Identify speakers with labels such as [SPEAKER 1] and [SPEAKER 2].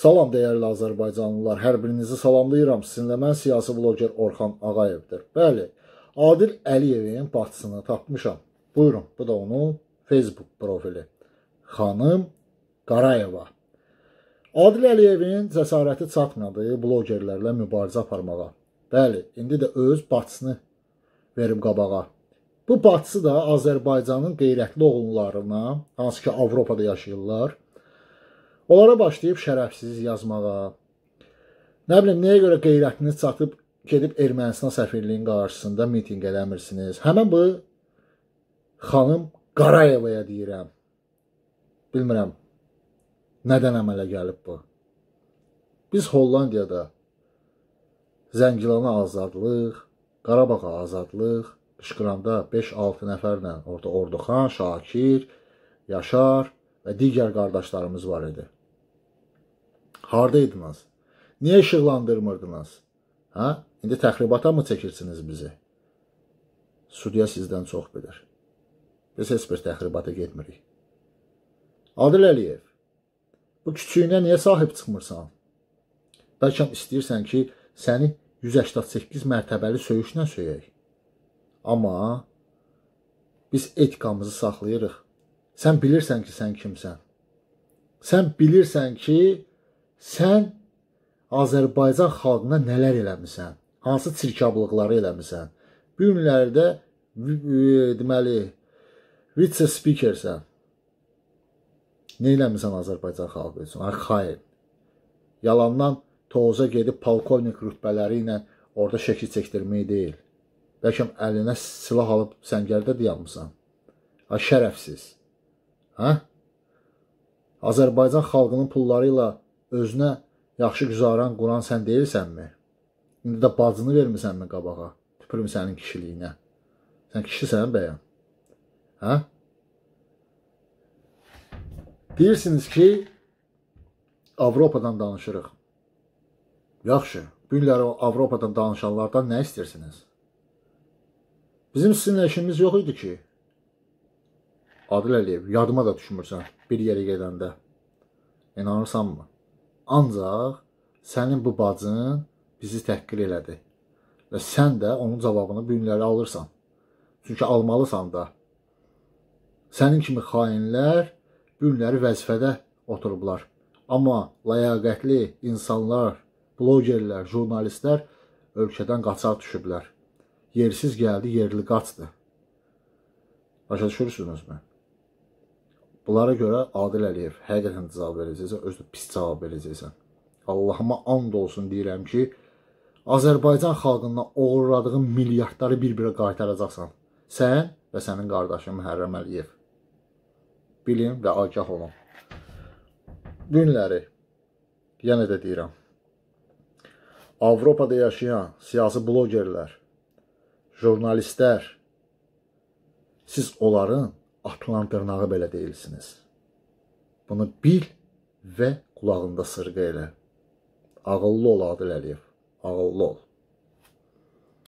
[SPEAKER 1] Salam dəyərli azərbaycanlılar, hər birinizi salamlayıram. Sizinlə mən siyasi bloger Orxan Ağayevdir. Bəli, Adil Əliyevin bacısını tapmışam. Buyurun, bu da onun Facebook profili. Xanım Qarayeva. Adil Əliyevin cəsarəti çatmadı blogerlərlə mübarizə aparmağa. Bəli, indi də öz bacısını verib qabağa. Bu bacısı da Azərbaycanın qeyrətli oğullarına, hansı ki Avropada yaşayırlar, Onlara başlayıb şərəfsiz yazmağa. Nə bilim, nəyə görə qeyrətiniz çatıb gedib Ermənistan səfirliyinin qarşısında mitinq eləmirsiniz? Həmin bu xanım Qarayevaya deyirəm. Bilmirəm nədən əmələ gəlib bu. Biz Hollandiyada Zəngilana azadlıq, Qarabağa azadlıq qışqıranda 5-6 nəfərlə orada Orduxan, Şakir, Yaşar və digər qardaşlarımız var idi. Hardaydınız? Niyə işıqlandırmırdınız? Hə? İndi təxribata mı çəkirsiniz bizi? Sudya sizdən çox bilir. Biz heç bir təxribata getmirik. Adil Əliyev, bu küçüyünə niyə sahib çıxmırsan? Bəlkə istəyirsən ki, səni 188 mərtəbəli söyüşlə söyək. Amma biz etikamızı saxlayırıq. Sən bilirsən ki, sən kimsən. Sən bilirsən ki, sən Azərbaycan xalqına nələr eləmisən? Hansı çirkablıqları eləmisən? Bu günlərdə e, deməli vice speakersən. Nə eləmisən Azərbaycan xalqı üçün? Ay xeyr. Yalandan toza gedib polkovnik rütbələri ilə orada şəkil çəkdirmək deyil. Bəlkə əlinə silah alıb səngərdə dayanmısan. Ay şərəfsiz. Hə? Azərbaycan xalqının pulları ilə özünə yaxşı güzaran quran sən deyirsənmi? İndi də bacını vermisənmi qabağa? Tüpürüm sənin kişiliyinə. Sən kişisən bəyəm. Hə? Deyirsiniz ki, Avropadan danışırıq. Yaxşı, günləri o Avropadan danışanlardan nə istəyirsiniz? Bizim sizinlə işimiz yox idi ki. Adil Əliyev, yadıma da düşmürsən bir yerə gedəndə. İnanırsanmı? Ancaq sənin bu bacın bizi təhqir elədi. Və sən də onun cavabını bu günləri alırsan. Çünki almalısan da. Sənin kimi xainlər bu günləri vəzifədə oturublar. Amma layaqətli insanlar, blogerlər, jurnalistlər ölkədən qaçaq düşüblər. Yersiz gəldi, yerli qaçdı. Başa düşürsünüzmü? Bunlara görə Adil Əliyev həqiqətən cavab verəcəksən, özü də pis cavab verəcəksən. Allahıma and olsun deyirəm ki, Azərbaycan xalqından oğurladığın milyardları bir-birə qaytaracaqsan. Sən və sənin qardaşın Məhərrəm Əliyev. Bilin və agah olun. Günləri yenə də deyirəm. Avropada yaşayan siyasi bloqerlər, jurnalistlər siz onların atılan dırnağı belə deyilsiniz. Bunu bil və qulağında sırğı elə. Ağıllı ol Adil Əliyev, ağıllı ol.